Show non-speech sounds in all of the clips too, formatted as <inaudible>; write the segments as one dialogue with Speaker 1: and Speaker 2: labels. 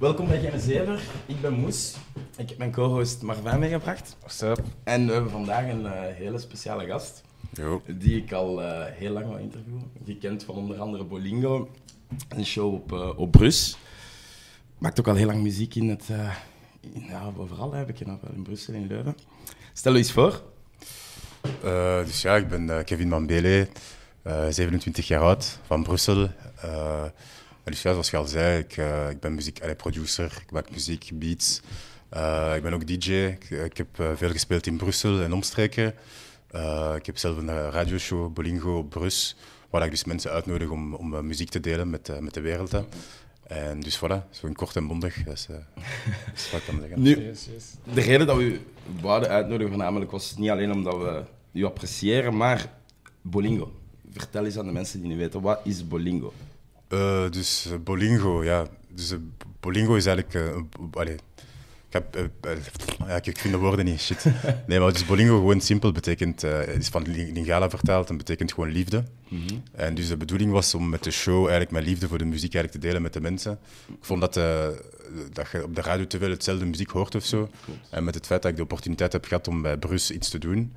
Speaker 1: Welkom bij Geen Zever. Ik ben Moes. Ik heb mijn co-host Marvin meegebracht. What's En we hebben vandaag een eh, hele speciale gast. Jo. Die ik al eh, heel lang wil interviewen. kent van onder andere Bolingo. Een show op, eh, op Brus. Maakt ook al heel lang muziek in het... In, ja, overal heb ik je wel. In Brussel, in Leuven.
Speaker 2: Stel u eens voor. dus ja, ik ben Kevin Van Bele. 27 jaar oud, van Brussel dus ja, zoals je al zei, ik, eh, ik ben muziek, producer, ik maak muziek, beats. Eh, ik ben ook DJ. Ik, heb eh, veel gespeeld in Brussel en omstreken. ik heb zelf een radioshow, Bolingo, Brus, waar ik dus mensen uitnodig om, om muziek te delen met, met de wereld. En dus voilà, zo kort en bondig. Dat is, wat ik kan zeggen. Nu, de reden dat we u
Speaker 1: uitnodigen voornamelijk was niet alleen omdat we u appreciëren, maar
Speaker 2: Bolingo. Vertel eens aan de mensen die niet weten, wat is Bolingo? Eh, dus eh, Bolingo, ja. Dus eh, Bolingo is eigenlijk... Allee, ik, heb, ja, vind de woorden niet, shit. <laughs> Nee, maar dus Bolingo gewoon simpel betekent... Het is van Lingala vertaald en betekent gewoon liefde. Mhm. En dus de bedoeling was om met de show eigenlijk mijn liefde voor de muziek eigenlijk te delen met de mensen. Ik vond dat dat je op de radio te veel hetzelfde muziek hoort of zo. En met het feit dat ik de opportuniteit heb gehad om bij Brus iets te doen,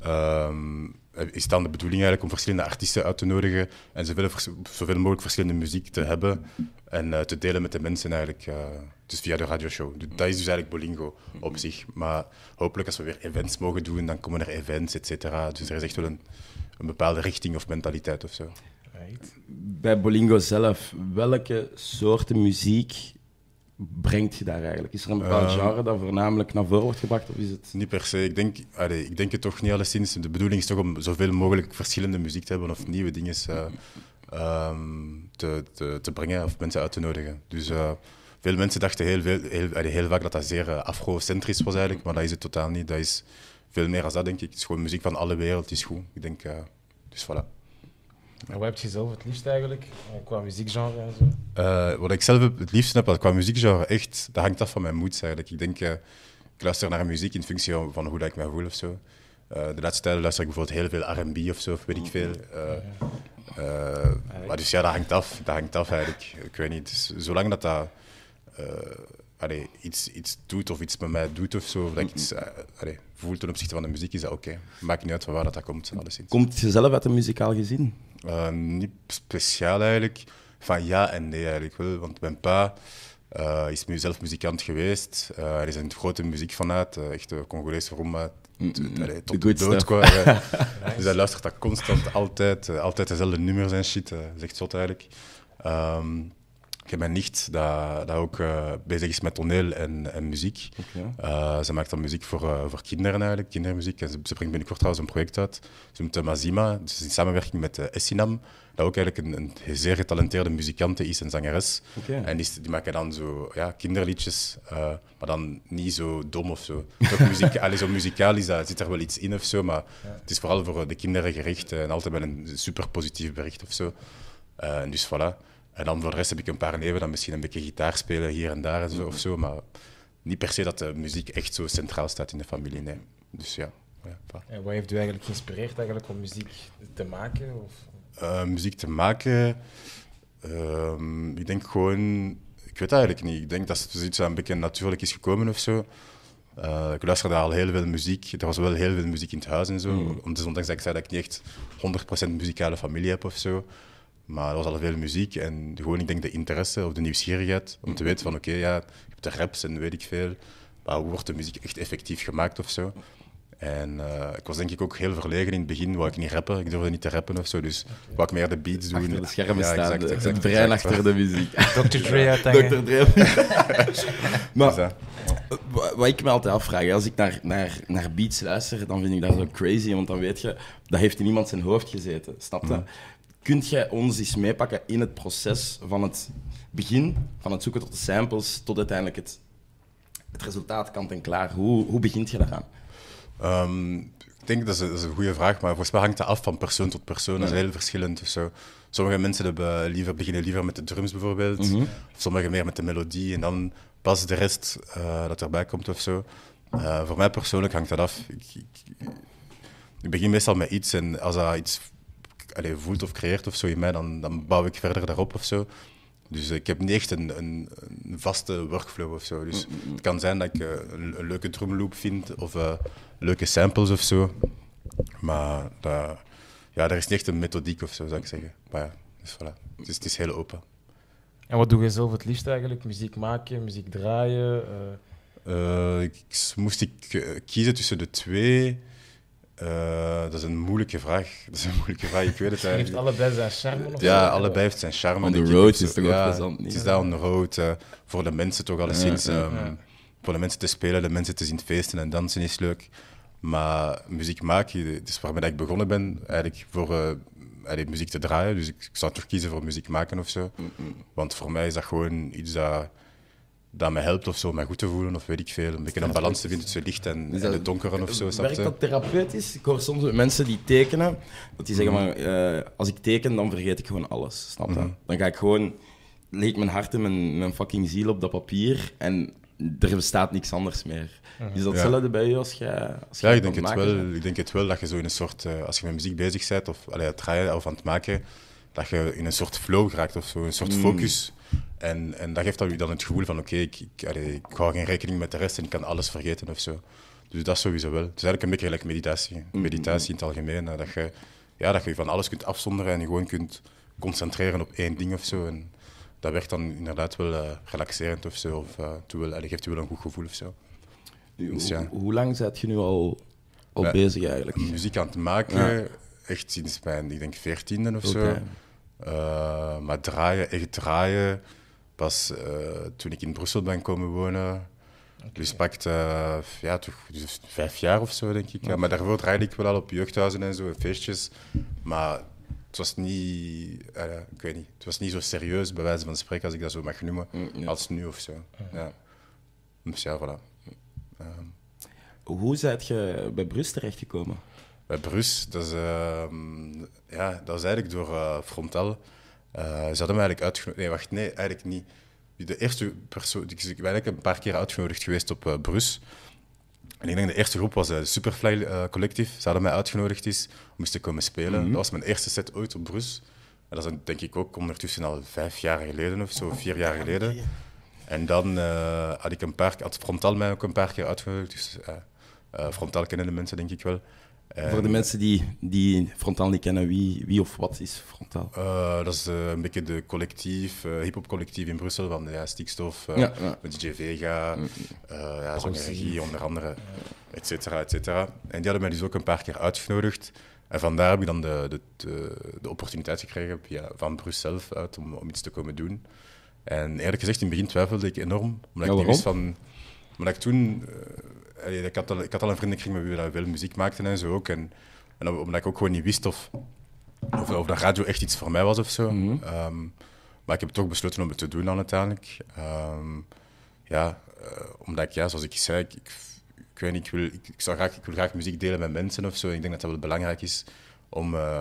Speaker 2: Ehm, is dan de bedoeling eigenlijk om verschillende artiesten uit te nodigen en zoveel, zoveel mogelijk verschillende muziek te hebben en eh, te delen met de mensen eigenlijk, eh, dus via de radioshow. Dus dat is dus eigenlijk Bolingo op zich. Maar hopelijk als we weer events mogen doen, dan komen er events, et cetera. Dus er is echt wel een, een bepaalde richting of mentaliteit of zo.
Speaker 1: Bij Bolingo zelf, welke
Speaker 2: soorten muziek brengt je daar eigenlijk? Is er een bepaald eh, genre dat voornamelijk naar voren wordt gebracht? Of is het... Niet per se. Ik denk, ik denk het toch niet alleszins. De bedoeling is toch om zoveel mogelijk verschillende muziek te hebben of nieuwe dingen eh, ehm, te, te, te, brengen of mensen uit te nodigen. Dus eh, veel mensen dachten heel, veel, heel, allee, heel vaak dat dat zeer afrocentrisch was eigenlijk, maar dat is het totaal niet. Dat is veel meer als dat, denk ik. Het is gewoon muziek van alle wereld, is goed. Ik denk, dus voilà.
Speaker 3: En wat heb je zelf het liefst eigenlijk eh, qua muziekgenre en zo?
Speaker 2: Eh, wat ik zelf het liefst heb qua muziekgenre, echt, dat hangt af van mijn moed eigenlijk. Ik denk, eh, ik luister naar muziek in functie van hoe dat ik me voel of zo. de laatste tijd luister ik bijvoorbeeld heel veel RB of zo, of weet ik veel. Mm-hmm. maar dus ja, dat hangt af. Dat hangt af eigenlijk. Ik weet niet. Dus zolang dat dat allee, iets, iets doet of iets met mij doet of zo, of dat ik iets eh, voel ten opzichte van de muziek, is dat oké. Maakt niet uit van waar dat, dat komt. Alleszins.
Speaker 1: Komt je zelf uit een muzikaal gezin?
Speaker 2: Eh, niet speciaal eigenlijk. Van ja en nee eigenlijk wel. Want mijn pa eh, is nu zelf muzikant geweest. hij er is een grote muziek vanuit, uh, echt Congolese rumba. Mm, mm, allee, tot de dood <laughs> Dus hij luistert dat constant, altijd. altijd dezelfde nummers en shit. zegt is zot eigenlijk. Ehm, ik heb mijn nicht, dat, ook eh, bezig is met toneel en, en muziek. Eh, ze maakt dan muziek voor, eh, voor kinderen eigenlijk, kindermuziek. En ze, ze, brengt binnenkort trouwens een project uit. Ze noemt Mazima, dus in samenwerking met Essinam, dat ook eigenlijk een, een, zeer getalenteerde muzikante is en zangeres. En die, die, maken dan zo ja, kinderliedjes, maar dan niet zo dom of zo. muziek, zo muzikaal is zit er wel iets in of zo, maar het is vooral voor de kinderen gericht en altijd met een super positief bericht of zo. en dus voilà. En dan voor de rest heb ik een paar neven dan misschien een beetje gitaar spelen hier en daar en zo, of zo. Maar niet per se dat de muziek echt zo centraal staat in de familie, nee. Dus ja.
Speaker 3: ja en wat heeft u eigenlijk geïnspireerd eigenlijk om muziek te maken? Of?
Speaker 2: Eh, muziek te maken... Ehm, ik denk gewoon... Ik weet eigenlijk niet. Ik denk dat het zoiets een beetje natuurlijk is gekomen of zo. Uh, ik luisterde al heel veel muziek. Er was wel heel veel muziek in het huis en zo. Mm. Dus ondanks dat ik zei dat ik niet echt 100% muzikale familie heb of zo. Maar er was al veel muziek en gewoon, ik denk, de interesse of de nieuwsgierigheid om te weten van, oké, ja, je hebt de raps en weet ik veel, maar hoe wordt de muziek echt effectief gemaakt of zo? En eh, ik was denk ik ook heel verlegen in het begin, wou ik niet rappen, ik durfde niet te rappen of zo, dus wou ik meer de beats doen. de schermen staan, exact, eh, exact, achter de muziek. <laughs> Dr. Dre Dr. Dre. <laughs> maar wat ik me
Speaker 1: altijd afvraag, als ik naar, naar, naar beats luister, dan vind ik dat zo crazy, want dan weet je, dat heeft in iemand zijn hoofd gezeten, snap je? Mhm kunt jij ons eens meepakken in het proces van het begin, van het zoeken tot de samples, tot uiteindelijk het, het resultaat kant en klaar?
Speaker 2: Hoe, hoe begint je daaraan? Um, ik denk dat is, een, dat is, een, goede vraag, maar volgens mij hangt dat af van persoon tot persoon. Dat is heel verschillend. Dus, sommige mensen hebben liever, beginnen liever met de drums bijvoorbeeld, mhm. of sommigen meer met de melodie en dan pas de rest eh, dat erbij komt of zo. Eh, voor mij persoonlijk hangt dat af. Ik, ik, ik begin meestal met iets en als dat iets allee, voelt of creëert of zo in mij, dan, dan bouw ik verder daarop of zo. Dus ik heb niet echt een, een, een vaste workflow of zo. Dus het kan zijn dat ik eh, een, leuke drumloop vind of eh, leuke samples of zo. Maar ja, er is niet echt een methodiek of zo, zou ik zeggen. Maar ja, dus voilà. Het is, het is heel open.
Speaker 3: En wat doe je zelf het liefst eigenlijk? Muziek maken, muziek draaien?
Speaker 2: Eh? moest ik kiezen tussen de twee. Eh, dat is een moeilijke vraag. <laughs> Dat is een moeilijke vraag, ik weet het eigenlijk. heeft allebei zijn charme? Of ja, allebei heeft zijn charme. On the road is toch wel ja, het is daar on the road. voor de mensen toch alleszins. Ehm, ja, voor de mensen te spelen, de mensen te zien feesten en dansen is leuk. Maar muziek maken, het eh, is waarmee ik begonnen ben, eigenlijk voor eh, eigenlijk muziek te draaien. Dus ik, zou toch kiezen voor muziek maken of zo. Want voor mij is dat gewoon iets dat dat me helpt of zo, mij goed te voelen of weet ik veel. Een beetje een balans te vinden tussen licht en, de het donkere of zo. Werkt dat
Speaker 1: therapeutisch? Ik hoor soms mensen die tekenen, dat die zeggen maar, eh, als ik teken, dan vergeet ik gewoon alles, snap je? Mhm. Dan ga ik gewoon, leek mijn hart en mijn, mijn fucking ziel op dat papier en er bestaat niks anders meer. Mhm. Is dat hetzelfde bij je als jij. Als ja, ik denk, het, wel,
Speaker 2: ik denk het wel dat je zo in een soort. Eh, als je met muziek bezig bent of allee, het draaien of aan het maken dat je in een soort flow geraakt of zo, een soort mm. focus. En, en dat geeft dan je dan het gevoel van oké, ik, ik, ik hou geen rekening met de rest en ik kan alles vergeten of zo. Dus dat sowieso wel. Het is eigenlijk een beetje gelijk meditatie. Mm. Meditatie in het algemeen. Dat je, ja, dat je van alles kunt afzonderen en je gewoon kunt concentreren op één ding of zo. En dat werkt dan inderdaad wel eh, relaxerend of zo. Of uh, geeft je wel een goed gevoel of zo. Dus hoe, lang zit je nu al, op eh, bezig eigenlijk? Muziek aan het maken, echt sinds mijn, ik denk, veertiende of zo. Eh, maar draaien, echt draaien, pas eh, toen ik in Brussel ben komen wonen. Dus pakt ja, toch, dus vijf jaar of zo, denk ik. Okay. maar daarvoor draaide ik wel al op jeugdhuizen en zo, feestjes. Maar het was niet, eh, ik weet niet, het was niet zo serieus, bij wijze van spreken, als ik dat zo mag noemen, mm, als nu of zo. Ja. Dus ja, voilà. Ehm. Hoe zijt je bij terecht terechtgekomen? bij Bruce. Ehm, ja, dat was eigenlijk door eh, Frontel. Eh, ze hadden mij eigenlijk uitgenodigd. Nee, wacht, nee, eigenlijk niet. De eerste persoon, ik ben eigenlijk een paar keer uitgenodigd geweest op eh, Brus. En ik denk de eerste groep was de Superfly uh, Collectief. Ze hadden mij uitgenodigd is om eens te komen spelen. Mhm. Dat was mijn eerste set ooit op Brus. En dat is denk ik ook ondertussen al vijf jaar geleden of zo, vier jaar geleden. En dan had ik een paar, had Frontal mij ook een paar keer uitgenodigd. Dus Frontal kennen de mensen denk ik wel. Eh, Voor de mensen die, die frontaal niet kennen, wie, wie of wat is frontaal? Eh, dat is eh, een beetje de collectief, uh, hip-hop collectief in Brussel van ja, Stikstof, met mm. ja. DJ Vega, ja, onder andere, et cetera, et cetera. En die hadden mij dus ook een paar keer uitgenodigd. En vandaar heb ik dan de, de, de, opportuniteit gekregen van Brussel uit om, om iets te komen doen. En eerlijk gezegd, in het begin twijfelde ik enorm, omdat ik niet wist van maar ik toen, eh, ik, had al, ik had al een vriendenkring met wie we veel muziek maakten en zo ook. En, en omdat ik ook gewoon niet wist of, of, of dat radio echt iets voor mij was of zo. Mhm. Ehm, maar ik heb toch besloten om het te doen dan uiteindelijk. Um, ja, eh, omdat ik, ja, zoals ik zei, ik, ik, weet niet, ik wil, ik, ik, zou graag, ik wil graag muziek delen met mensen of zo. ik denk dat dat wel belangrijk is om... Eh,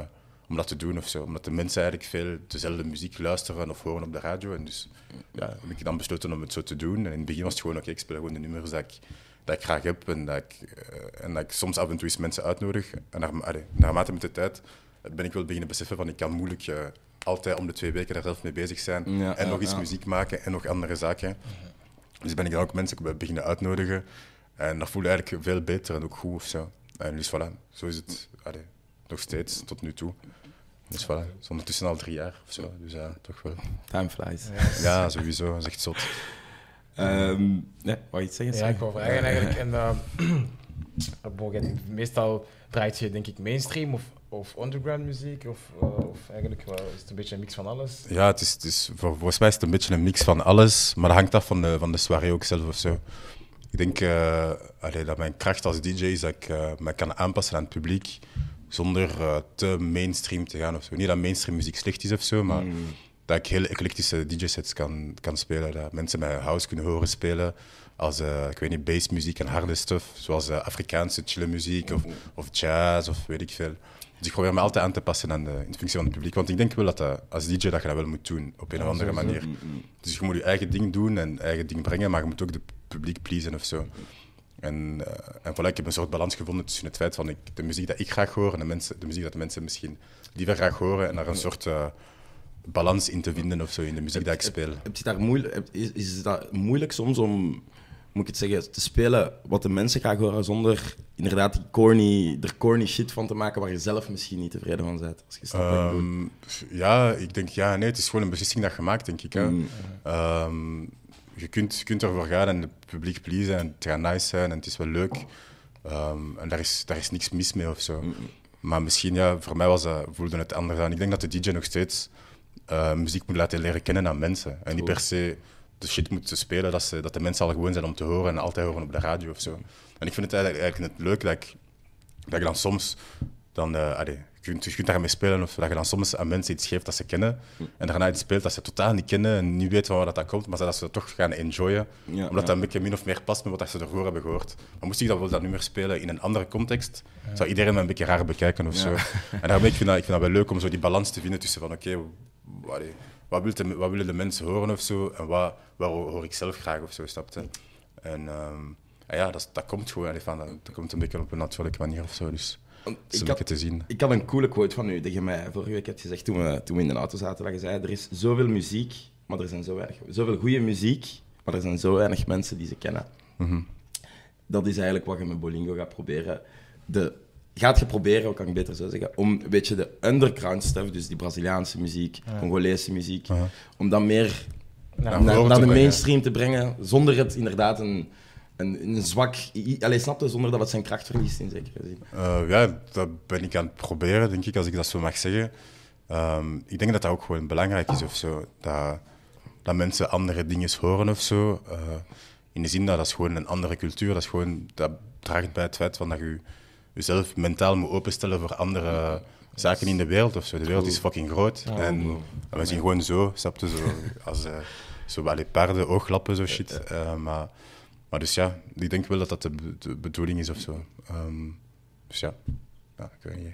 Speaker 2: om dat te doen of zo. Omdat de mensen eigenlijk veel dezelfde muziek luisteren of horen op de radio. En dus ja, heb ik dan besloten om het zo te doen. En in het begin was het gewoon, oké, ik speel gewoon de nummers dat ik, dat ik graag heb. En dat ik, eh, en dat ik soms af en toe eens mensen uitnodig. En naar, allee, naarmate met de tijd ben ik wel beginnen beseffen van, ik kan moeilijk... Eh, altijd om de twee weken daar zelf mee bezig zijn. en nog iets muziek maken en nog andere zaken. Dus ben ik dan ook mensen beginnen uitnodigen. En dat voelde eigenlijk veel beter en ook goed of zo. En dus voilà, zo is het allee, nog steeds tot nu toe zonder dus voilà, al drie jaar of zo. Dus ja, eh, toch wel. Time flies. Ja, sowieso. zegt is echt zot. Um, ja, iets zeggen? Ja, ik wil vragen eigenlijk. <laughs>
Speaker 3: En, uh, <clears throat> meestal draait je denk ik mainstream of, of underground muziek of, eh, of eigenlijk wel, eh, is het een beetje een mix van alles?
Speaker 2: Ja, het is, het is, volgens mij is het een beetje een mix van alles, maar dat hangt af van de, van de soirée ook zelf of zo. Ik denk uh, dat mijn kracht als DJ is dat ik uh, me kan aanpassen aan het publiek zonder eh, te mainstream te gaan of zo. Niet dat mainstream muziek slecht is of zo, maar mm. dat ik heel eclectische DJ-sets kan, kan spelen. Dat mensen mijn house kunnen horen spelen. Als, uh, ik weet niet, bassmuziek en harde stuff, zoals eh, Afrikaanse chillmuziek of, of jazz of weet ik veel. Dus ik probeer me altijd aan te passen aan de, in de functie van het publiek. Want ik denk wel dat, dat als DJ dat je dat wel moet doen, op een of andere manier. Mm, mm. Dus je moet je eigen ding doen en eigen ding brengen, maar je moet ook het publiek pleasen of zo. En, eh, en voilà, ik heb een soort balans gevonden tussen het feit van ik, de muziek dat ik graag hoor en de, mensen, de muziek dat de mensen misschien liever graag horen en daar een soort eh, balans in te vinden of zo in de muziek die dat ik speel. Heb, daar moeilijk, is, het dat moeilijk soms om, moet ik het zeggen, te spelen wat de
Speaker 1: mensen graag horen zonder inderdaad die corny, er corny shit van te maken waar je zelf misschien niet tevreden
Speaker 2: van bent? Als je ehm, Ja, ik denk ja, nee, het is gewoon een beslissing dat je maakt, denk ik. Hè. Mm. Ehm, je kunt, je kunt ervoor gaan en het publiek pleasen en het gaat nice zijn en het is wel leuk. Ehm, en daar is, daar is niks mis mee of zo. Maar misschien, ja, voor mij was dat, voelde het anders aan. Ik denk dat de DJ nog steeds eh, muziek moet laten leren kennen aan mensen. En niet per se de shit moet spelen dat, ze, dat de mensen al gewoon zijn om te horen en altijd horen op de radio of zo. En ik vind het eigenlijk, eigenlijk leuk dat ik, dat ik dan soms dan, eh, je kunt daarmee spelen of dat je dan soms aan mensen iets geeft dat ze kennen en daarna iets speelt dat ze totaal niet kennen en niet weten van waar dat, komt, maar dat ze dat toch gaan enjoyen, omdat dat een beetje min of meer past met wat ze ervoor hebben gehoord. Maar moest ik dat wel dat nummer spelen in een andere context, zou iedereen me een beetje raar bekijken of zo. En daarmee ik vind dat, ik vind dat wel leuk om zo die balans te vinden tussen van oké, wat, wat, willen de mensen horen of zo en wat, waar hoor ik zelf graag of zo, En, ehm, ah ja, dat, dat komt gewoon dat, dat komt een beetje op een natuurlijke manier of zo. Dus ik had, te zien. Ik had een coole quote
Speaker 1: van u dat je mij vorige week hebt gezegd toen we, toen in de auto zaten. Dat je zei, er is zoveel muziek, maar er zijn zo weinig... Zoveel goede muziek, maar er zijn zo weinig mensen die ze kennen. Mhm. Dat is eigenlijk wat je met Bolingo gaat proberen. De, gaat je proberen, kan ik beter zo zeggen, om een beetje de underground stuff, dus die Braziliaanse muziek, Congolese muziek, om dat meer
Speaker 2: naar, naar, naar de mainstream
Speaker 1: te brengen, zonder het inderdaad een een, een zwak... Alleen snapte zonder dat het zijn kracht verliest in zekere zin.
Speaker 2: Eh, ja, dat ben ik aan het proberen, denk ik, als ik dat zo mag zeggen. Ehm, ik denk dat dat ook gewoon belangrijk is of zo. Dat, dat mensen andere dingen horen of zo. Eh, in de zin dat dat is gewoon een andere cultuur. Dat, is gewoon, dat draagt bij het feit van dat je jezelf mentaal moet openstellen voor andere zaken in de wereld of zo. De wereld is fucking groot. en, we zien gewoon zo, snapte zo, als uh, zo paarden, ooglappen, zo shit. maar maar dus ja, ik denk wel dat dat de, bedoeling is of zo. Ehm, dus ja, ja ik weet niet.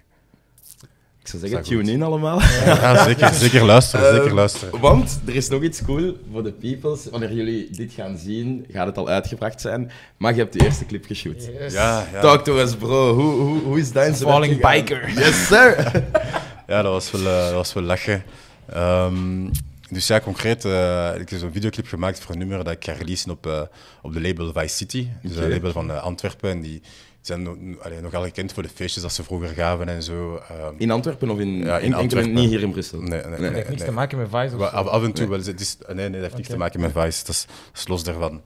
Speaker 2: Ik zou zeggen, tune in allemaal. <laughs> Ja, zeker, zeker luisteren, eh, zeker luisteren. Want
Speaker 1: er is nog iets cool voor de peoples. Wanneer jullie dit gaan zien, gaat het al uitgebracht zijn. Maar je hebt de eerste clip geshoot. Ja, ja. Talk to us, bro. Hoe, hoe, hoe is dat Falling biker. Yes, sir.
Speaker 2: <laughs> ja, dat was wel, eh, was wel lachen. Ehm, dus ja, concreet, uh, ik heb zo'n videoclip gemaakt voor een nummer dat ik ga releasen op, eh, op de label Vice City. Dus okay. een label van eh, Antwerpen. En die zijn nogal gekend voor de feestjes dat ze vroeger gaven en zo. Ehm. in Antwerpen of in, ja, in, Antwerpen, niet hier in Brussel? Nee, nee, nee. nee, niks te maken met Vice Af, en toe wel. nee, nee, dat heeft okay. niks te maken met Vice. Dat is, los daarvan.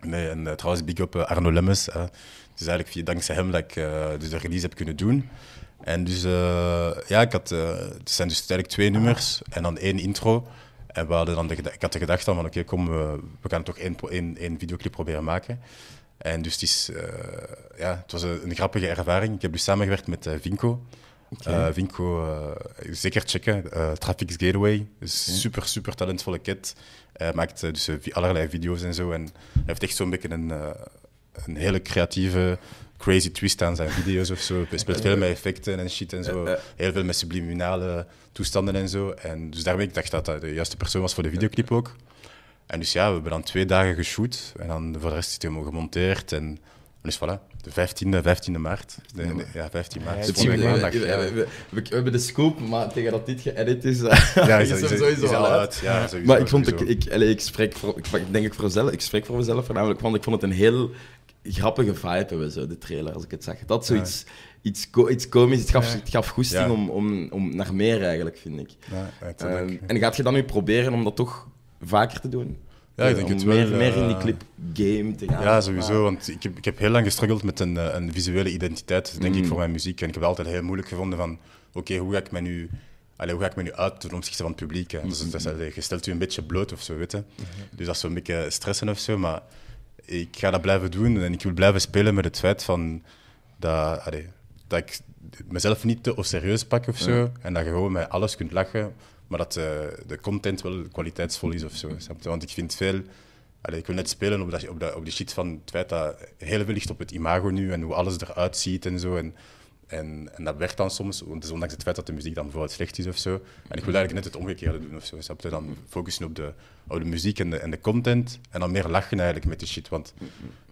Speaker 2: Nee, en trouwens, big up Arno Lemmens. het is eigenlijk via, dankzij hem dat ik dus de release heb kunnen doen. En dus, ja, ik had, het zijn dus eigenlijk twee nummers en dan één intro. En we hadden dan de, ik had de gedachte van, oké, kom, we, we, gaan toch één, één, één videoclip proberen maken. En dus het, is, eh, ja, het was een, grappige ervaring. Ik heb dus samengewerkt met uh, Vinco. Eh, Vinco, zeker checken. Traffics Gateway. Super, super talentvolle kid. Hij maakt dus allerlei video's en zo. En hij heeft echt zo'n beetje een, een hele creatieve, crazy twist aan zijn video's of zo. Hij speelt <laughs> veel met effecten en shit en zo. Eh, eh. Heel veel met subliminale toestanden en zo. En dus daarmee ik dacht dat dat de juiste persoon was voor de videoclip ook. En dus ja, we hebben dan twee dagen geshoot en dan voor de rest is het helemaal gemonteerd. En dus voilà, de 15e, 15e maart. ja, 15 maart. we, maandag,
Speaker 1: we, hebben de scoop, maar tegen dat dit geëdit is, ja, <laughs> is, sowieso uit. Ja, sowieso, maar ik vond, ik, ik, allez, ik spreek voor, ik, denk ik voor mezelf, ik spreek voor mezelf voornamelijk, want ik vond het een heel grappige vibe hebben, zo, de trailer, als ik het zeg Dat zoiets iets, iets komisch. Het gaf, het gaf goesting om, om, om naar meer eigenlijk, vind ik. Ehm, en gaat je dan nu proberen om dat toch vaker te doen? Ja, ik eh, denk het wel. Meer, meer in die eh, clip game te gaan. Ja, sowieso.
Speaker 2: Want ik heb, ik heb heel lang gestruggeld met een, eh, een visuele identiteit, denk ik, mm. voor mijn muziek. En ik heb altijd heel moeilijk gevonden van, oké, hoe ga ik mij nu... Allee, hoe ga ik me nu uit ten opzichte van het publiek? Dus dat, mm-hmm. je stelt u een beetje bloot of zo, weet je. Mm-hmm. Dus dat is een beetje stressen of zo, maar ik ga dat blijven doen en ik wil blijven spelen met het feit van dat, dat ik mezelf niet te serieus pak of zo. En dat je gewoon met alles kunt lachen, maar dat de, eh, de content wel kwaliteitsvol is of zo. Want ik vind veel. ik wil net spelen op, dat, op, dat, op die shit van het feit dat heel veel ligt op het imago nu en hoe alles eruit ziet en zo. En en, en dat werkt dan soms, want ondanks het feit dat de muziek dan vooral slecht is of zo. En ik wil mhm. eigenlijk net het omgekeerde doen of zo. Snap je? Dan focussen op de, op muziek en de, en de content. En dan meer lachen eigenlijk met de shit. Want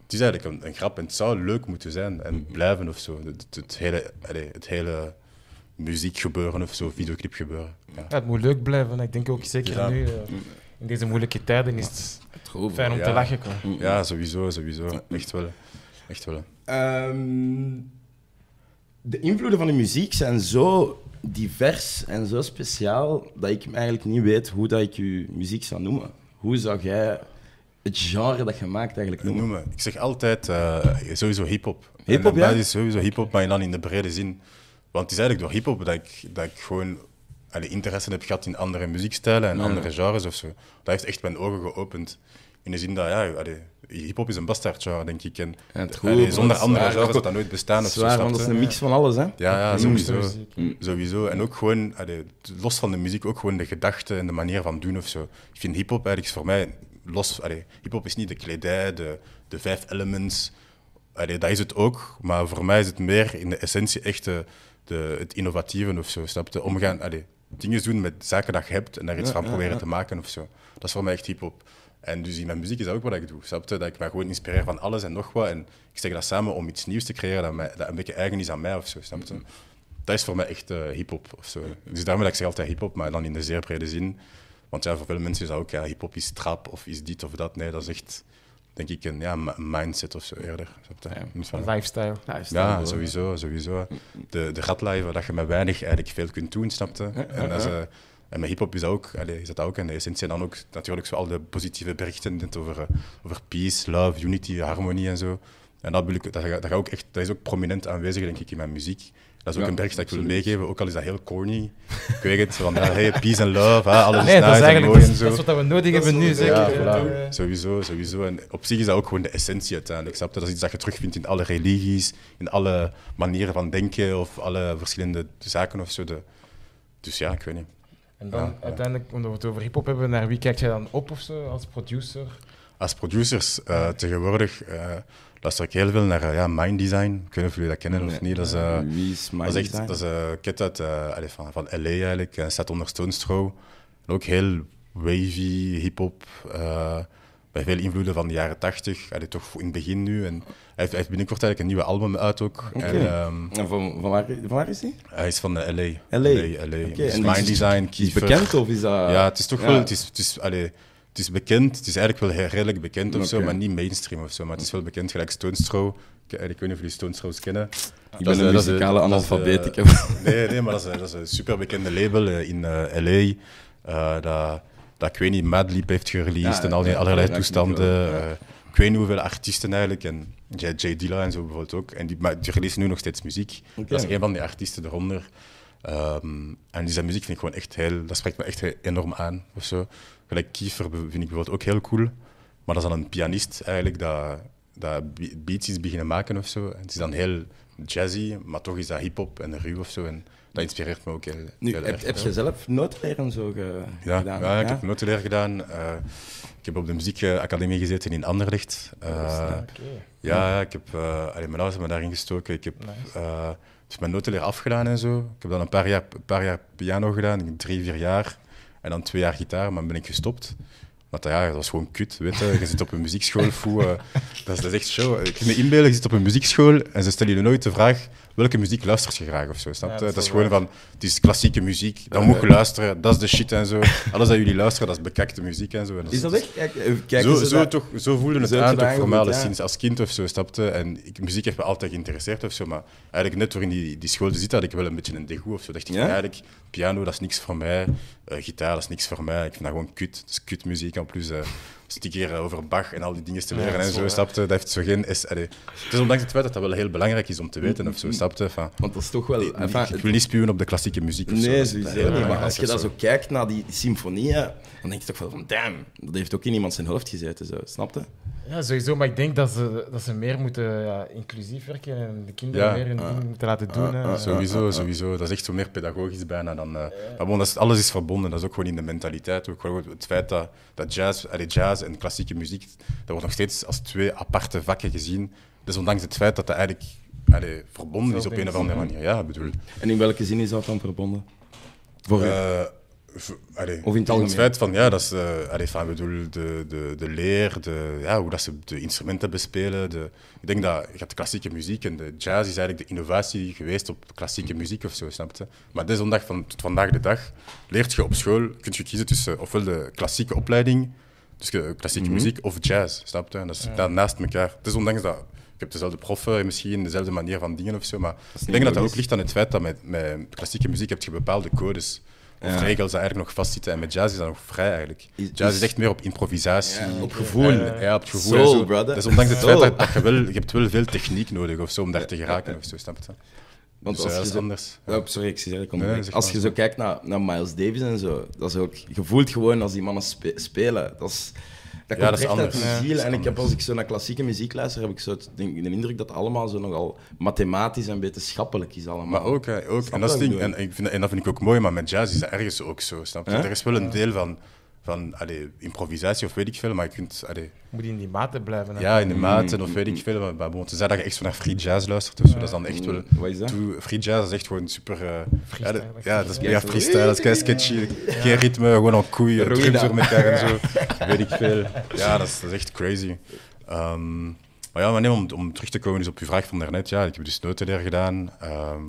Speaker 2: het is eigenlijk een, een, grap en het zou leuk moeten zijn en mhm. blijven of zo. Het, hele, hele muziek gebeuren of zo, videoclip gebeuren.
Speaker 3: Ja. het moet leuk blijven. Ik denk ook zeker nu, eh, in deze moeilijke
Speaker 2: tijden, is het, fijn om te lachen. Ja, sowieso, sowieso. Echt wel. Echt wel.
Speaker 1: Ehm, de invloeden van de muziek zijn zo divers en zo speciaal dat ik eigenlijk niet weet hoe dat ik je muziek zou noemen.
Speaker 2: Hoe zou jij het genre dat je maakt eigenlijk noemen? Ik zeg altijd eh, sowieso hip-hop. Hip-hop, ja? is sowieso hip-hop, maar dan in de brede zin. Want het is eigenlijk door hip-hop dat ik, dat ik gewoon alle interesse heb gehad in andere muziekstijlen en andere genres of zo. Dat heeft echt mijn ogen geopend. In de zin dat, ja, hip-hop is een bastard, denk ik. En, zonder andere genres zou dat dan nooit bestaan. Zwaar, of zo, want dat is een mix van alles, hè? Ja, ja sowieso. Mm. sowieso. En ook gewoon, los van de muziek, ook gewoon de gedachten en de manier van doen of zo. Ik vind hip-hop eigenlijk voor mij los. Hip-hop is niet de kledij, de, vijf elements. dat is het ook, maar voor mij is het meer in de essentie echt de, het innovatieve of zo. Snap Omgaan, allee, dingen doen met zaken dat je hebt en daar iets van proberen te maken of zo. Dat is voor mij echt hip-hop. En dus in mijn muziek is dat ook wat ik doe. Snap je? Dat ik me gewoon inspireer van alles en nog wat. En ik zeg dat samen om iets nieuws te creëren dat, een beetje eigen is aan mij of zo. Snap mhm. Dat is voor mij echt eh, hip-hop of zo. Dus daarom dat ik zeg altijd hip-hop, maar dan in de zeer brede zin. Want ja, voor veel mensen is dat ook ja, hip-hop is trap of is dit of dat. Nee, dat is echt, denk ik, een ja, mindset of zo eerder. Snap Ja, lifestyle. Ja, eh, sowieso. sowieso. De, de live, dat je met weinig eigenlijk veel kunt doen, snapte. En dat is, en met hip-hop is dat ook, allez, is dat ook. En de essentie en dan ook natuurlijk zo al de positieve berichten over, eh, over peace, love, unity, harmonie en zo. En dat, wil ik, dat, dat, ook echt, dat is ook prominent aanwezig, denk ik, in mijn muziek. Dat is ook een bericht dat ik wil meegeven, ook al is dat heel corny. Ik weet het, van eh, hey, peace and love, alles nee, is dat is en zo. Dat is wat we nodig hebben nu, zeker. ja. Sowieso, sowieso. En op zich is dat ook gewoon de essentie uiteindelijk. Snap je? Dat is iets dat je terugvindt in alle religies, in alle manieren van denken of alle verschillende zaken of zo. De... Dus ja, ik weet niet. En dan
Speaker 3: uiteindelijk, omdat we het over hip-hop hebben, naar wie kijk jij dan op of zo als producer?
Speaker 2: Als producers eh, tegenwoordig uh, luister ik heel veel naar eh, ja, Mind Design. Ik weet niet of jullie dat kennen nee, of niet. Dat is, wie is Mind Design? Dat is een ket uit van, van LA eigenlijk. En staat onder Stone ook heel wavy, hip-hop. bij veel invloeden van de jaren tachtig. Toch in het begin nu. En, hij heeft binnenkort eigenlijk een nieuwe album uit ook. En, ehm, en van, van, waar, is hij? Hij is van de eh, LA. LA. LA, LA. Dus mind Design, Kiefer. Is bekend of is dat... Ja, het is toch wel... Het is, het is, het is bekend, het is eigenlijk wel redelijk bekend of zo, maar niet mainstream of zo. Maar het is wel bekend, gelijk Stone Throw. Ik, eh, weet niet of jullie Stone Throws kennen. Ik ben een eh, muzikale analfabeet. Uh, <laughs> nee, nee, maar dat is, dat is een superbekende label in LA. dat, dat, ik weet niet, Madlib heeft gereleased en al allerlei toestanden weet niet hoeveel artiesten eigenlijk. En Jay, Jay Dilla en zo bijvoorbeeld ook. En die, maar die releasen nu nog steeds muziek. Dat is een van die artiesten eronder. Ehm, en die zijn muziek vind ik gewoon echt heel... Dat spreekt me echt enorm aan of zo. Gelijk Kiefer vind ik bijvoorbeeld ook heel cool. Maar dat is dan een pianist eigenlijk dat, dat beats is beginnen maken ofzo. En het is dan heel jazzy, maar toch is dat hip-hop en ruw of zo. En dat inspireert me ook heel, nu, heb, je zelf
Speaker 1: noodleer zo gedaan? Ja, ik heb noodleer
Speaker 2: gedaan. Eh, ik heb op de muziekacademie gezeten in Anderlecht. Uh, eh, okay. ja, ik heb, eh, allee, mijn ouders hebben me daarin gestoken. Ik heb eh, dus mijn notenleer afgedaan en zo. Ik heb dan een paar jaar, paar jaar piano gedaan, drie, vier jaar. En dan twee jaar gitaar, maar ben ik gestopt. Want ja, dat was gewoon kut, weet je. Je zit op een muziekschool, foe, eh. dat, is, echt show. Ik me inbeelden, je zit op een muziekschool en ze stellen je nooit de vraag welke muziek luister je graag of zo, snap dat, dat, is gewoon van, het is klassieke muziek, dan moet je luisteren, dat is de shit en zo. Alles dat jullie luisteren, dat is bekakte muziek en zo. is, dat echt? Kijk, eh, zo, dat... toch, zo voelde het zo voor mij sinds als kind of zo, En ik, muziek heeft me altijd geïnteresseerd of zo, maar eigenlijk net door in die, die school te zitten had ik wel een beetje een degoe of zo. Dacht ik, eigenlijk, piano, dat is niks voor mij. Uh, gitaar, dat is niks voor mij. Ik vind dat gewoon kut. Dat is muziek. En plus, uh, eh, stikeren eh, over Bach en al die dingen te leren en zo, stapte. Dat heeft zo geen... Is, het is ondanks het feit dat dat wel heel belangrijk is om te weten of zo, mm-hmm. snapte. Van, Want dat is toch wel... ik wil niet spuwen op de klassieke muziek
Speaker 1: nee, sowieso niet. maar als je dan zo kijkt naar die symfonieën, dan denk je toch wel van damn, dat heeft ook in iemand zijn hoofd gezeten. Zo.
Speaker 3: Ja, sowieso, maar ik denk dat ze, dat ze meer moeten inclusief werken en de kinderen meer hun ding
Speaker 2: moeten laten doen. sowieso, sowieso. Dat is echt zo meer pedagogisch bijna dan. Eh, maar bon, dat alles is verbonden. Dat is ook gewoon in de mentaliteit. Ook gewoon het feit dat, dat jazz, allee, jazz en klassieke muziek, dat wordt nog steeds als twee aparte vakken gezien. Dus ondanks het feit dat dat eigenlijk allee, verbonden is op een of andere manier. Ja, bedoel. En in welke zin is dat dan verbonden? Voor eh, of in het Het feit van, ja, dat is, eh, ik van, bedoel, de, de, de leer, de, ja, hoe dat ze de instrumenten bespelen. De, ik denk dat je hebt de klassieke muziek en de jazz is eigenlijk de innovatie geweest op klassieke muziek of zo, snap je? Maar desondanks van tot vandaag de dag leert je op school, kun je kiezen tussen ofwel de klassieke opleiding, dus klassieke mhm. muziek of jazz, snap je? En dat is ja. daar naast elkaar. Desondanks dat ik heb dezelfde proffen en misschien dezelfde manier van dingen of zo. Maar ik denk dat dat ook ligt aan het feit dat met klassieke muziek heb je bepaalde codes. Of ja. regels daar eigenlijk nog vastzitten. En met jazz is dat nog vrij eigenlijk. Jazz is echt meer op improvisatie, op gevoel. Ja, op gevoel. zo. Dus ondanks het feit dat, je wel, je hebt wel veel techniek nodig om daar te geraken of zo, snap je? Want dus als je zo, anders. Oh, sorry, ik zie nee, zeg Als
Speaker 1: je zo kijkt naar, naar Miles Davis en zo, dat is ook, je voelt gewoon als die mannen spelen. Dat is, dat ja, dat is anders En ik heb, als ik zo naar klassieke muziek luister, heb ik zo het, denk, de indruk dat het allemaal
Speaker 2: zo nogal mathematisch en wetenschappelijk is allemaal. Maar ook, ook. En dat, ding, en, ik vind, en dat vind ik ook mooi, maar met jazz is dat ergens ook zo, snap je? Er is wel een deel van van allee, improvisatie of weet ik veel, maar je kunt... Allee,
Speaker 3: Moet je in die maten blijven. Ja, in de mm. maten of weet ik
Speaker 2: veel. Maar, maar bon, zeggen dat je echt zo naar free jazz luistert dus dat is dan echt wel... Mm. Wat is dat? free jazz is echt gewoon super... Uh, ja, dat, is meer freestyle, dat is kei sketchy. Geen ritme, gewoon al koeien, drums door elkaar en zo. <laughs> weet ik veel. Ja, dat is, echt crazy. Ehm, maar ja, maar nee, om, terug te komen dus op je vraag van daarnet, ja, ik heb dus noten gedaan. Ehm,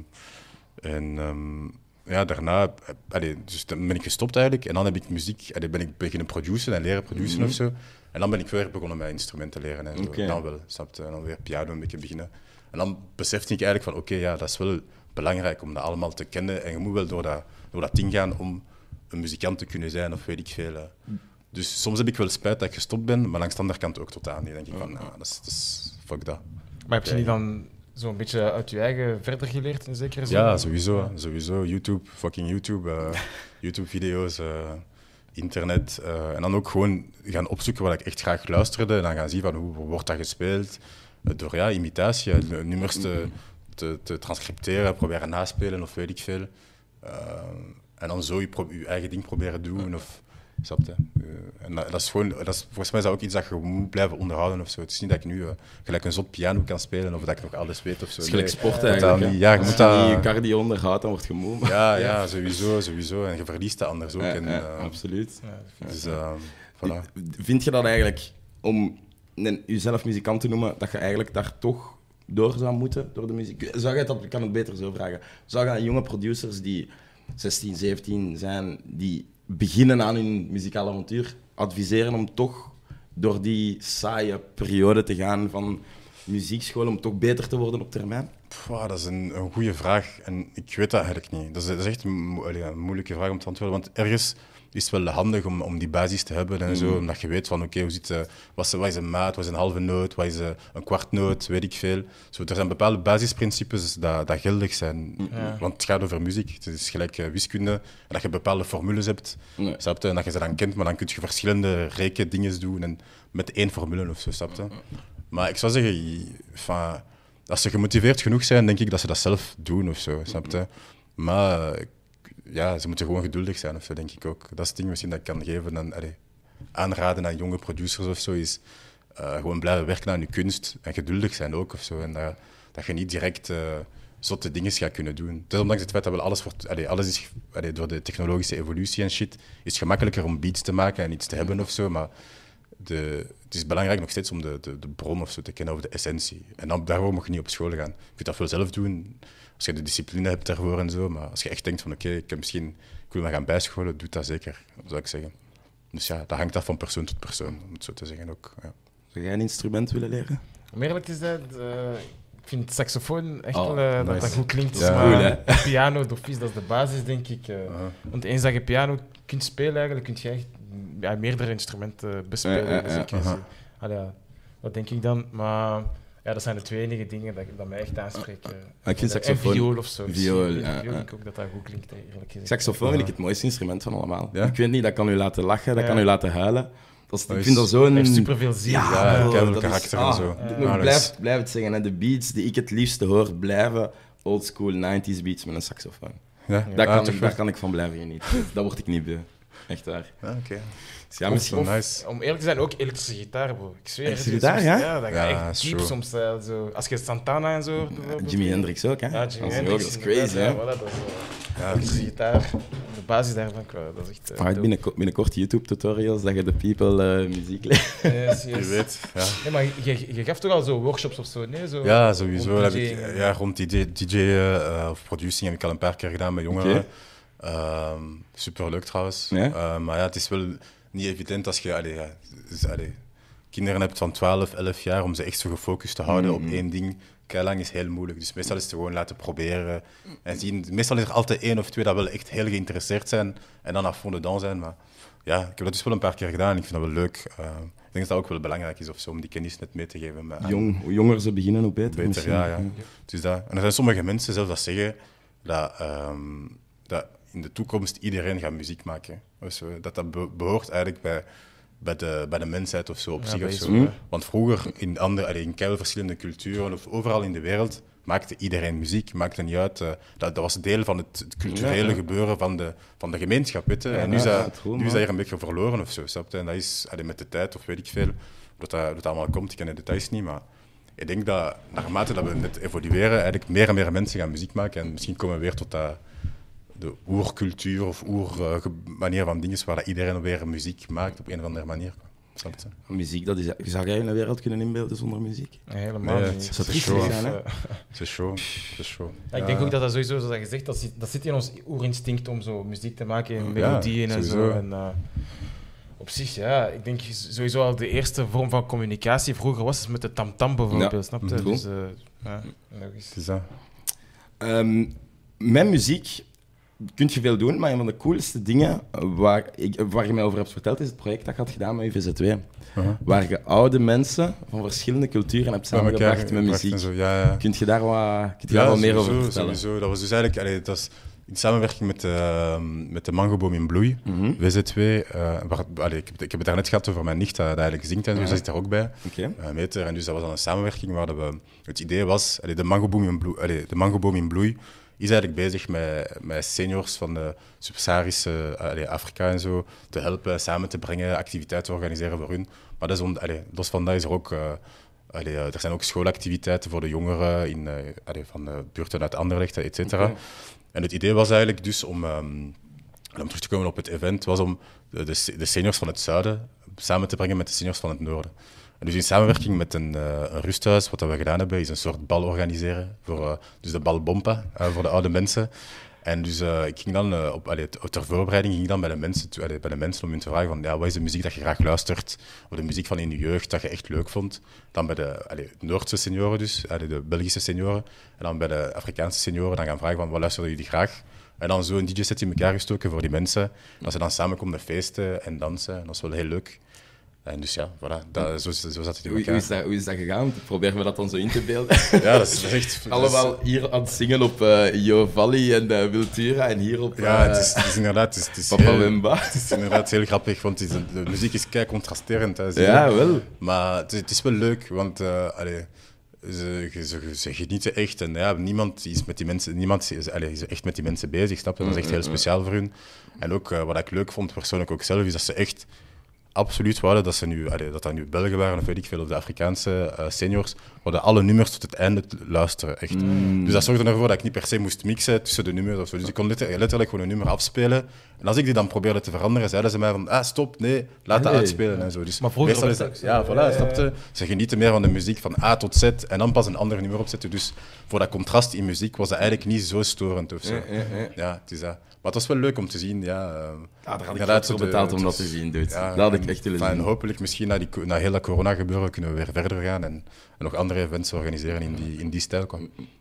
Speaker 2: en... Ehm, ja, daarna eh, dus dan ben ik gestopt eigenlijk. En dan heb ik muziek, dan ben ik beginnen produceren en leren produceren ofzo of mhm. zo. En dan ben ik weer begonnen met instrumenten leren. En zo. Dan wel, snapte. En dan weer piano een beetje beginnen. En dan besefte ik eigenlijk van, oké, ja, dat is wel belangrijk om dat allemaal te kennen. En je moet wel door dat, door dat ding gaan om een muzikant te kunnen zijn of weet ik veel. Eh. Mm. Dus soms heb ik wel spijt dat ik gestopt ben, maar langs de andere kant ook totaal niet denk ik van, nou, dat is, dat is fuck dat. Maar heb je niet
Speaker 3: dan zo'n beetje uit je eigen verder geleerd in zekere zin? Ja, sowieso.
Speaker 2: Sowieso. YouTube, fucking YouTube. Eh, <laughs> YouTube-video's, eh, internet. Eh, en dan ook gewoon gaan opzoeken wat ik echt graag luisterde. En dan gaan zien van hoe wordt dat gespeeld. door ja, imitatie, nummers te, te, te transcripteren, proberen naspelen of weet ik veel. en dan zo je, je eigen ding proberen doen. Of, Snapte? Uh, en dat, is gewoon, dat is, volgens mij is dat ook iets dat je moet blijven onderhouden of zo. Het is niet dat ik nu eh, gelijk een zot piano kan spelen of dat ik nog alles weet of zo. Het is gelijk sport eigenlijk. ja, je moet dat... je cardio onderhoudt, dan word je moe. <laughs> Ja, ja, sowieso, sowieso. En je verliest dat anders ook. Ja, ja, eh, absoluut. Dus, voilà.
Speaker 1: Vind je dat eigenlijk, om jezelf muzikant te noemen, dat je eigenlijk daar toch door zou moeten, door de muziek. Zou je dat, ik kan het beter zo vragen, zou je aan jonge producers die 16, 17 zijn, die beginnen aan hun muzikale avontuur adviseren om toch door die saaie periode te gaan van muziekschool om toch beter te worden
Speaker 2: op termijn? Pwa, dat is een, een goede vraag en ik weet dat eigenlijk niet. Dat is, echt een, een, moeilijke vraag om te antwoorden, want ergens is het wel handig om, om die basis te hebben en zo. Mm. Omdat je weet van, oké, okay, eh, wat, wat is een maat, wat is een halve noot, wat is eh, een kwart noot, weet ik veel. Zo, er zijn bepaalde basisprincipes dat, dat geldig zijn. Mm. Want het gaat over muziek. Het is gelijk eh, wiskunde. En dat je bepaalde formules hebt, nee. En dat je ze dan kent, maar dan kun je verschillende reken dingen doen en met één formule of zo, snapte mm. Maar ik zou zeggen, van, als ze gemotiveerd genoeg zijn, denk ik dat ze dat zelf doen of zo, Maar ja, ze moeten gewoon geduldig zijn of zo, denk ik ook. Dat is het ding misschien dat ik kan geven. En, aanraden aan jonge producers of zo is eh, gewoon blijven werken aan je kunst en geduldig zijn ook of zo. En dat, dat je niet direct eh, zotte dingen gaat kunnen doen. Dus ondanks het feit dat alles wordt, alles is, door de technologische evolutie en shit, is het gemakkelijker om beats te maken en iets te hebben of zo. Maar de, het is belangrijk nog steeds om de, de, de bron of zo te kennen, of de essentie. En dan, daarvoor mag je niet op school gaan. Je kunt dat veel zelf doen als je de discipline hebt daarvoor en zo. Maar als je echt denkt van oké, ik ik, misschien, ik wil me gaan bijscholen, doe dat zeker, zou ik zeggen. Dus ja, dat hangt af van persoon tot persoon, om het zo te zeggen ook. Ja. Zou jij een instrument willen leren?
Speaker 3: Om eerlijk te eh, zijn, ik vind saxofoon echt oh, wel eh, dat dat goed klinkt. Ja. Maar cool, <laughs> piano, dofies, dat is de basis, denk ik. Uh, Want eens dat je piano kunt spelen, eigenlijk, kun je echt ja, meerdere instrumenten bespelen. Dus -huh. dat denk ik dan. Maar ja, dat zijn de twee enige dingen die dat mij echt aanspreken. Eh, ah, ik vind saxofoon... Eh, viool of zo. Viool, ja, ook dat dat goed klinkt, eigenlijk. Gezegd. Saxofoon vind ik het
Speaker 1: mooiste instrument van allemaal. Ik weet niet, dat kan u laten lachen, dat kan u laten huilen. Dat is, ik vind dat zo'n... heeft superveel zin. Ja, ah, ja dat karakter en zo. blijf, het zeggen, de beats die ik het liefste hoor blijven oldschool 90s beats met een saxofoon. Ja? Daar, kan, daar kan ik van blijven niet dat word ik niet bij. Echt waar. Ah, oké. Dus nice.
Speaker 3: Om eerlijk te zijn, ook elektrische gitaar, bro. Ik zweer Gitaar, ja? Ja, dat gaat echt soms. Uh, zo. Als je Santana en zo... Jimi Hendrix ook, hè? Ja, Jimi Hendrix. Dat is crazy, hè? Voilà, ja, dus- gitaar, de basis daarvan, dat is echt...
Speaker 1: Uh, eh, ah, binnenkort, binnenkort YouTube-tutorials dat je de people eh, muziek leert. Yes, yes. Je
Speaker 3: weet, ja. Nee, maar je, je gaf toch al zo workshops of zo, nee? Zo, ja, sowieso. Rond ja,
Speaker 2: rond DJ, DJ of producing heb ik al een paar keer gedaan met jongeren. Um, ehm, super leuk trouwens. Ehm, maar ja, het is wel niet evident als je allee, allee, kinderen hebt van 12, 11 jaar om ze echt zo gefocust te houden op mm-hmm. één ding. Keilang is heel moeilijk. Dus meestal is het gewoon laten proberen. En zien, meestal is er altijd één of twee dat wel echt heel geïnteresseerd zijn en dan af de dan zijn. Maar ja, ik heb dat dus wel een paar keer gedaan. Ik vind dat wel leuk. Ehm, ik denk dat dat ook wel belangrijk is of om die kennis net mee te geven. Maar, Jong,
Speaker 1: hoe jonger ze beginnen, hoe beter. beter ja, ja. Dus
Speaker 2: dat, en er zijn sommige mensen zelf dat zeggen dat, dat in de toekomst iedereen gaat muziek maken. Dus, dat dat behoort eigenlijk bij, bij, de, bij de mensheid of zo op zich. Of zo. Hmm. Want vroeger in, andere, in verschillende culturen of overal in de wereld maakte iedereen muziek, maakte niet uit. Eh, dat, dat, was deel van het, culturele gebeuren van de, van de gemeenschap. Weet en nu, is dat, nu is dat hier een beetje verloren of zo. Snap je? En dat is met de tijd of weet ik veel, dat, dat allemaal komt. Ik ken de details niet, maar ik denk dat naarmate dat we net evolueren, eigenlijk meer en meer mensen gaan muziek maken. En misschien komen we weer tot dat de oercultuur of oermanier eh, van dingen waar iedereen weer muziek maakt op een of andere manier. Muziek, dat is, zou jij
Speaker 1: een wereld kunnen inbeelden zonder muziek? helemaal nee, niet. Het, is show. hè? is show.
Speaker 2: is show. ik denk ook
Speaker 3: dat dat sowieso, zoals je zegt, dat zit, dat zit in ons oerinstinct om zo muziek te maken en melodieën en zo. En, eh, op zich, ja. Ik denk sowieso al de eerste vorm van communicatie vroeger was met de tamtam bijvoorbeeld, snap je? Dus, eh,
Speaker 1: ja, logisch. Is dat. mijn ehm, muziek kun je veel doen, maar een van de coolste dingen waar, ik, waar je mij over hebt verteld, is het project dat je had gedaan met VZ2, Waar je oude mensen van verschillende culturen hebt samengebracht met muziek. Zo, ja, ja. Kun je daar wat, kun je daar meer over vertellen?
Speaker 2: sowieso. Dat was dus eigenlijk... dat is in samenwerking met, ehm, met de Mangoboom in Bloei, mhm. vz 2 eh, ik, heb, het daar net gehad over mijn nicht, dat, eigenlijk zingt en zo, dus zit daar ook bij. Okay. Uh, eh, En dus dat was dan een samenwerking waar dat we, het idee was, de, Mangoboom in Bloei, de Mangoboom in Bloei is eigenlijk bezig met, met seniors van de Sub-Saharische Afrika en zo te helpen, samen te brengen, activiteiten te organiseren voor hun. Maar dat is allee, los van dat is er ook. Eh, eh, er zijn ook schoolactiviteiten voor de jongeren in, eh, van de buurten uit Anderlecht, et cetera. En het idee was eigenlijk dus om, ehm, om terug te komen op het event, was om de, de, de seniors van het zuiden samen te brengen met de seniors van het noorden dus in samenwerking met een, eh, een rusthuis, wat we gedaan hebben, is een soort bal organiseren. Voor, eh, dus de balbompa uh, voor de oude mensen. En dus ik ging dan, op, ter voorbereiding ging ik dan bij de, mensen, allee, bij de mensen om hun te vragen van, ja, wat is de muziek dat je graag luistert? Of de muziek van in je jeugd dat je echt leuk vond? Dan bij de Noordse senioren dus, de Belgische senioren. En dan bij de Afrikaanse senioren dan gaan vragen van, wat luisteren jullie graag? En dan zo een DJ-set in elkaar gestoken voor die mensen. Dat ze dan samen komen feesten en dansen. En dat is wel heel leuk dus ja, voilà, dat, zo, zo zat het in Hoe, is dat, is gegaan? Proberen we dat dan zo in te beelden. <laughs> ja, dat is echt... Allemaal hier aan het zingen op uh, Yo Valley en uh, Wiltura en hier op... ja, het is, eh, inderdaad... Het is, is Papa heel, Wemba. Het is inderdaad heel grappig, want de muziek is kei contrasterend. Hè, ja, wel. Maar het, is wel leuk, want... Allez, ze, ze, genieten echt en ja, niemand is met die mensen, niemand is, allez, is echt met die mensen bezig, snap je? Dat is echt mm, heel mm, mm. speciaal voor hun. En ook wat ik leuk vond persoonlijk ook zelf, is dat ze echt absoluut wouden dat, ze nu, dat dat nu Belgen waren of weet ik veel, of de Afrikaanse eh, seniors, hadden alle nummers tot het einde luisteren. Echt. Mm. Dus dat zorgde ervoor dat ik niet per se moest mixen tussen de nummers of zo. Dus ik kon letterlijk, gewoon een nummer afspelen. En als ik die dan probeerde te veranderen, zeiden ze mij van, ah stop, nee, laat dat uitspelen en zo. Dus maar vroeger meestal ja, voilà, ja, Ze genieten meer van de muziek van A tot Z en dan pas een ander nummer opzetten. Dus voor dat contrast in muziek was dat eigenlijk niet zo storend of zo. Ja, het is dat. Maar het was wel leuk om te zien, ja. Ehm. ja daar had betaald om dat te zien, dus echt En hopelijk misschien na, die, na heel dat corona-gebeuren kunnen we weer verder gaan en, nog andere events organiseren in die, in die stijl.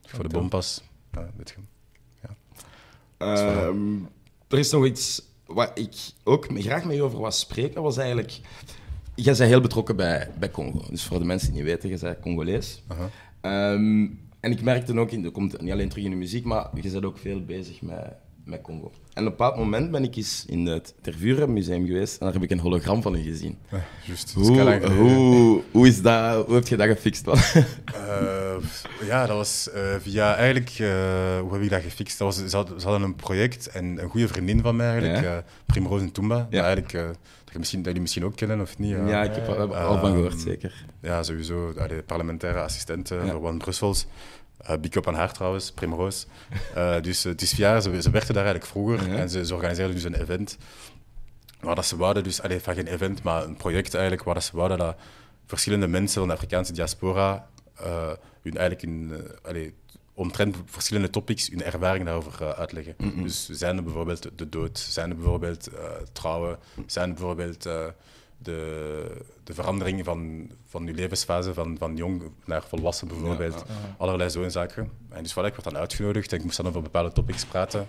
Speaker 2: voor de bompas, Ja. Ehm,
Speaker 1: er is nog iets wat ik ook graag met je over was spreken, was eigenlijk... Jij bent heel betrokken bij, bij Congo. Dus voor de mensen die niet weten, je bent Congolees. Ehm, en ik merkte ook, in, dat komt niet alleen terug in de muziek, maar je bent ook veel bezig met met Congo. En op een bepaald moment ben ik eens in het Tervure Museum geweest en daar heb ik een hologram van u gezien. Juist. Eh, hoe, hoe, is dat, hoe heb je dat gefixt? <laughs>
Speaker 2: Eh, ja, dat was eh, via eigenlijk, hoe heb ik dat gefixt? Dat was, ze, hadden, een project en een goede vriendin van mij eigenlijk, ja. Primrose Tumba. Ja. dat, je misschien, dat jullie misschien ook kennen of niet. ja, ik heb er al van gehoord, zeker. Ja, sowieso. De parlementaire assistenten van Brussels. Uh, big up aan haar trouwens, Primrose. Eh, dus eh, het is via ze, ze werkte daar eigenlijk vroeger en ze, ze organiseerden dus een event. Waar dat ze wouden, dus allee, van geen event, maar een project eigenlijk, waar dat ze wouden dat verschillende mensen van de Afrikaanse diaspora hun eigenlijk hun, allee, omtrent verschillende topics hun ervaring daarover uitleggen. Mm -hmm. Dus zijn er bijvoorbeeld de dood, zijn er bijvoorbeeld trouwen, zijn er bijvoorbeeld de, de verandering van, van je levensfase, van, van jong naar volwassen bijvoorbeeld, allerlei zo'n zaken. En dus voilà, ik werd dan uitgenodigd en ik moest dan over bepaalde topics praten,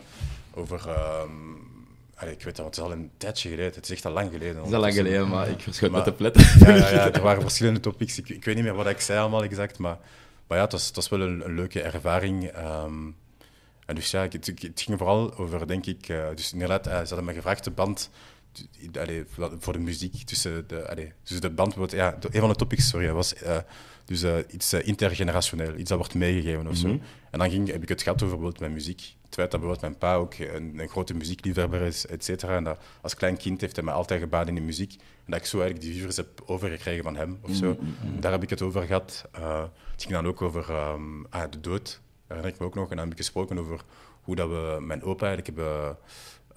Speaker 2: over... Ehm, ik weet dat, het is al een tijdje geleden. Het is echt al lang geleden. Het is al lang geleden, maar ik verschot met de pletten. <laughs> Ja, ja, er waren verschillende topics. Ik, ik, weet niet meer wat ik zei allemaal exact, maar, maar ja, het was, het was wel een, leuke ervaring. Ehm, en dus ja, het, het, ging vooral over, denk ik... Eh, dus inderdaad, eh, ze hadden me gevraagd de band voor de muziek tussen de, dus de band ja, een van de topics, sorry, was eh, dus eh, iets eh, intergenerationeel, iets dat wordt meegegeven of mhm. En dan ging, heb ik het gehad over bijvoorbeeld mijn muziek. Het feit dat bijvoorbeeld mijn pa ook een, een grote muziekliefhebber is, et cetera. En dat als klein kind heeft hij mij altijd gebaat in de muziek. En dat ik zo eigenlijk die lievers heb overgekregen van hem of zo. Mhm, mhm, Daar heb ik het over gehad. het ging dan ook over ehm, ah, de dood, herinner ik me ook nog. En dan heb ik gesproken over hoe dat we mijn opa eigenlijk hebben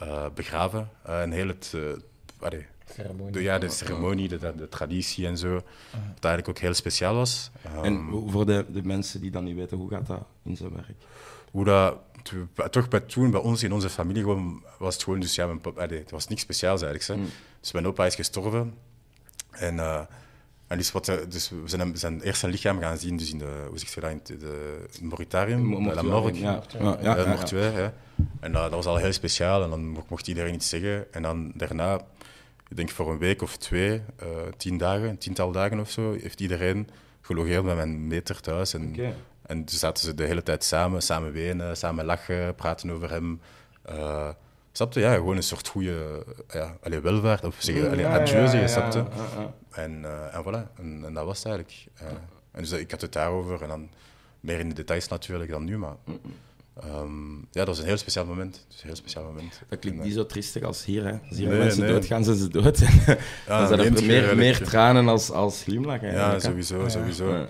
Speaker 2: eh, begraven. en eh, heel het... Eh, allee, ceremonie. De, ja, de ceremonie, de, de, traditie en zo. Ah. Dat eigenlijk ook heel speciaal was. en ehm, voor de, de mensen die dat niet weten, hoe gaat dat in zijn werk? Hoe dat toch bij toen, bij ons in onze familie, gewoon, was het gewoon, dus ja, mijn het was niks speciaals eigenlijk. Mm. Dus mijn opa is gestorven en dus, eh, dus we zijn, zijn eerst zijn lichaam gaan zien, dus in de, hoe zeg je in het de Mauritarium, de Morgue, ja. ja, ja, ja, eh, En eh, dat, was al heel speciaal en dan mocht iedereen iets zeggen. En dan daarna, ik denk voor een week of twee, uh, tien dagen, tiental dagen of zo, heeft iedereen gelogeerd met mijn meter thuis. En, okay. en zaten ze de hele tijd samen, samen wenen, samen lachen, praten over hem. Snapte? Ja, gewoon een soort goede eh, ja, welvaart. Of zeggen, alleen adieu je snapte? Eh, en, voilà, en, dat was het eigenlijk. Eh, en dus ik had het daarover en dan meer in de details natuurlijk dan nu, maar... Ehm, ja, dat was een heel speciaal moment. Dus een heel speciaal moment. Dat klinkt niet zo triestig als hier. Hè. Als hier nee, mensen nee. doodgaan, zijn ze dood. <laughs> ja, dan zijn er meer, tranen als, als glimlach. Ja, sowieso, sowieso.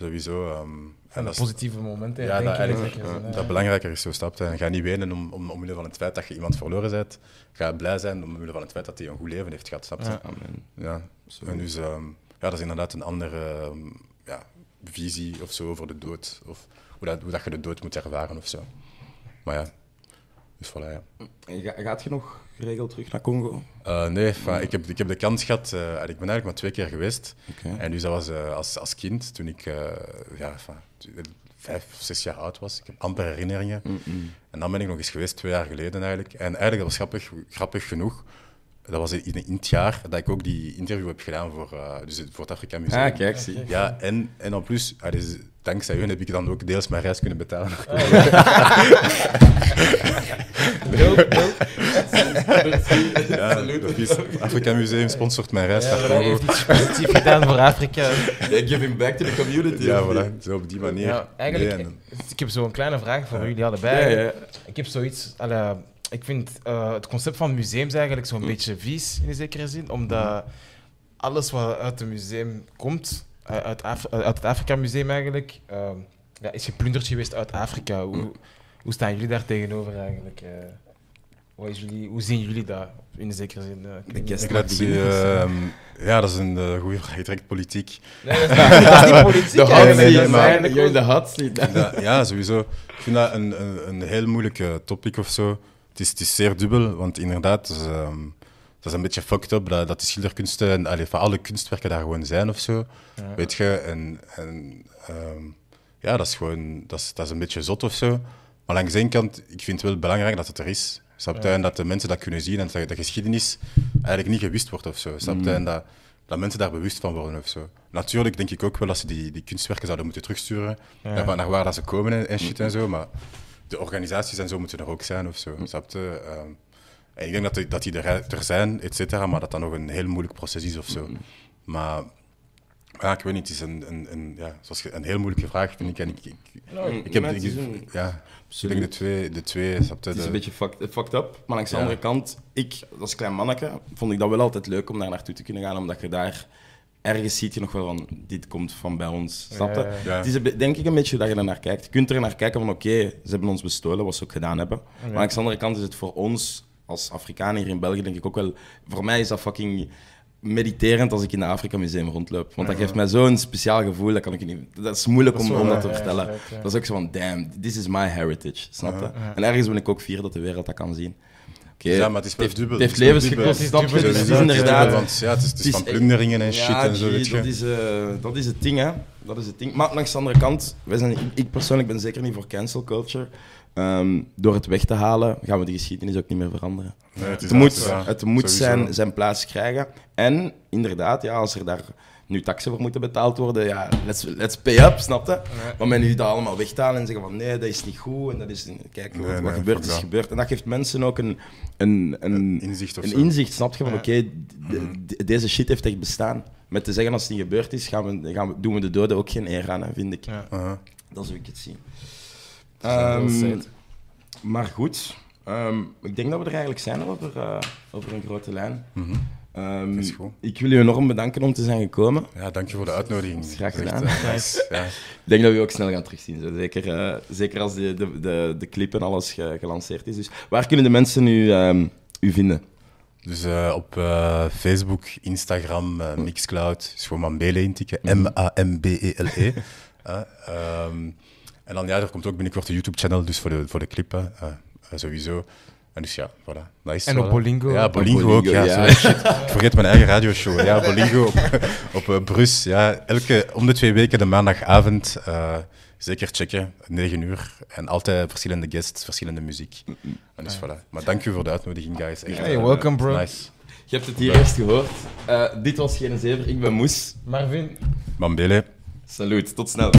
Speaker 2: Sowieso. Ehm, en dat positieve momenten. Ja, dat, eigenlijk, dat, dat belangrijker is, zo stapt. En ga niet wenen om, om, omwille van het feit dat je iemand verloren bent. Ga blij zijn omwille van het feit dat hij een goed leven heeft gehad, snapt Ja, ja. En dus, ehm, ja, dat is inderdaad een andere ehm, ja, visie of zo over de dood. Of hoe, dat, hoe dat je de dood moet ervaren of zo. Maar ja, dus voilà, ga, gaat je nog
Speaker 1: geregeld terug naar Congo?
Speaker 2: Eh, nee, ik, heb, ik heb de kans gehad. Eh, ik ben eigenlijk maar twee keer geweest. En dus dat was eh, als, als kind, toen ik ja, of zes jaar oud was. Ik heb amper herinneringen. Mm, mm. En dan ben ik nog eens geweest, twee jaar geleden eigenlijk. En eigenlijk, dat was grappig, grappig genoeg. Dat was in, het jaar dat ik ook die interview heb gedaan voor, dus voor het Afrika Museum. Ah, kijk, zie. Ja, en, en dan plus... Ah, dus dankzij hun heb ik dan ook deels mijn reis kunnen betalen. <laughs> ja. Afrika Museum sponsort mijn reis ja, Hij heeft iets positiefs gedaan voor Afrika. giving back to the community. Ja, voilà. Zo op die manier. eigenlijk,
Speaker 3: ik, heb zo'n kleine vraag voor jullie allebei. Ik heb zoiets... ik vind eh, het concept van museums eigenlijk zo'n hm. beetje vies, in zekere zin. Omdat hm. alles wat uit een museum komt eh, uit, Af eh, het Afrika Museum eigenlijk, ehm, ja, is geplunderd geweest uit Afrika. Hoe, staan jullie daar tegenover eigenlijk? hoe, eh? jullie, hoe zien jullie dat in zekere zin? die, ehm,
Speaker 2: ja, dat is een uh, goede vraag. direct politiek. Nee, dat is niet, niet politiek. ja, sowieso. Ik vind dat een, een, heel moeilijke topic of zo. Het is, het is zeer dubbel, want inderdaad, dus, ehm, dat is een beetje fucked up dat, dat die schilderkunsten en allee, van alle kunstwerken daar gewoon zijn of zo. Weet je? En, ehm, ja, dat is gewoon dat is, dat is een beetje zot of zo. Maar langs één kant, ik vind het wel belangrijk dat het er is. Snap je? dat de mensen dat kunnen zien en dat de geschiedenis eigenlijk niet gewist wordt of zo. Snap mm. En dat, dat mensen daar bewust van worden of zo. Natuurlijk denk ik ook wel dat ze die, die kunstwerken zouden moeten terugsturen ja. naar, naar, waar dat ze komen en, shit en zo. Maar de organisaties en zo moeten er ook zijn of zo. Snap ehm, ik denk dat, dat die er, zijn, et cetera, maar dat dat nog een heel moeilijk proces is of zo. Maar ja, ik weet niet, het is een, een, ja, zoals een heel moeilijke vraag, vind ik. En ik, ik, ik, nou, ik heb ja, denk de twee, de twee Het is een beetje fucked, fucked up, maar langs de andere
Speaker 1: kant, ik als klein manneke vond ik dat wel altijd leuk om daar naartoe te kunnen gaan, omdat je daar ergens ziet je nog wel van, dit komt van bij ons. Snap je? Het is denk ik een beetje dat je er naar kijkt. Je kunt er naar kijken van, oké, ze hebben ons bestolen, wat ze ook gedaan hebben. Oh, maar aan de andere kant is het voor ons als Afrikaan hier in België denk ik ook wel... Voor mij is dat fucking mediterend als ik in het Afrika Museum rondloop. Want dat geeft mij zo'n speciaal gevoel, dat, kan ik niet, dat is moeilijk om, om dat te vertellen. Dat is ook zo van, damn, this is my heritage, snap je? En ergens ben ik ook fier dat de wereld dat kan zien. Okay. Ja, maar het is heeft, dubbel. Het heeft levens is is inderdaad... Want ja, het is, het is, van plunderingen en shit en zo, Dat is, eh, dat is het ding, hè. Dat is het ding. Maar langs de andere kant, wij zijn, ik persoonlijk ben zeker niet voor cancel culture. Ehm, door het weg te halen, gaan we de geschiedenis ook niet meer veranderen.
Speaker 2: het, moet, zijn,
Speaker 1: zijn plaats krijgen. En inderdaad, ja, als er daar nu taxen voor moeten betaald worden, ja, let's, let's pay up, snapte. je? Maar men nu dat allemaal weghalen en zeggen van nee, dat is niet goed en dat is, kijk, wat, wat gebeurt is gebeurd. En dat geeft mensen ook een, een, een, inzicht, een inzicht, snap je? Van oké, mhm. deze shit heeft echt bestaan. Met te zeggen als het niet gebeurd is, gaan we, gaan we, doen we de doden ook geen eer aan, vind ik. Uh Dat zou ik het zien. Um, maar goed, ehm, ik denk dat we er eigenlijk zijn over, eh, over een grote lijn. Mhm. Ehm, ik wil u enorm bedanken om te zijn gekomen. Ja, dank je voor de uitnodiging. Graag gedaan. Eh, ja. Ik denk dat we u ook snel gaan terugzien. Zeker,
Speaker 2: eh, zeker als de, de, de, de, clip en alles gelanceerd is. Dus
Speaker 1: waar kunnen de mensen u, u vinden?
Speaker 2: Dus op Facebook, Instagram, Mixcloud. dus gewoon Mambele intikken. M-A-M-B-E-L-E. -E. e. <laughs> En dan ja, er komt ook binnenkort een YouTube-channel dus voor de, voor de clip, eh, eh, sowieso. En dus ja, voilà. Nice, en op Bolingo? Ja, Bolingo, ook. Ja, Ik vergeet mijn eigen radioshow. Ja, Bolingo op, <laughs> eh, Brus. Ja, elke, om de twee weken, de maandagavond, zeker checken. 9 uur. En altijd verschillende guests, verschillende muziek. En dus voilà. Maar dank u voor de uitnodiging, guys. Echt, hey, welcome, bro. Nice.
Speaker 1: Je hebt het hier eerst gehoord. dit was Geen Zever, ik ben Moes. Marvin. Mambele. Salut, tot snel.